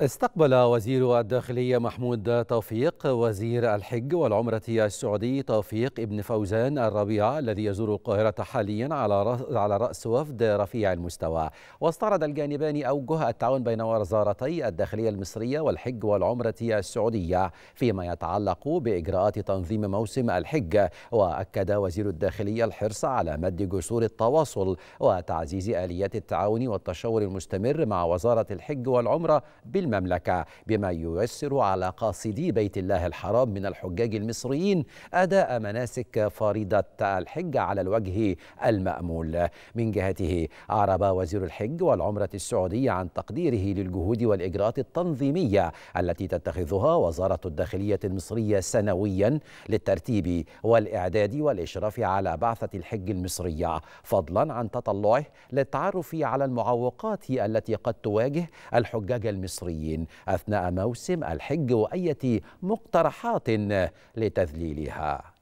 استقبل وزير الداخلية محمود توفيق وزير الحج والعمرة السعودي توفيق ابن فوزان الربيع الذي يزور القاهرة حاليا على على رأس وفد رفيع المستوى واستعرض الجانبان أوجه التعاون بين وزارتي الداخلية المصرية والحج والعمرة السعودية فيما يتعلق بإجراءات تنظيم موسم الحج وأكد وزير الداخلية الحرص على مد جسور التواصل وتعزيز آليات التعاون والتشاور المستمر مع وزارة الحج والعمرة بال المملكة بما ييسر على قاصدي بيت الله الحرام من الحجاج المصريين أداء مناسك فريضة الحج على الوجه المأمول من جهته أعرب وزير الحج والعمرة السعودية عن تقديره للجهود والإجراءات التنظيمية التي تتخذها وزارة الداخلية المصرية سنويا للترتيب والإعداد والإشراف على بعثة الحج المصرية فضلا عن تطلعه للتعرف على المعوقات التي قد تواجه الحجاج المصريين الجوي أثناء موسم الحج وأية مقترحات لتذليلها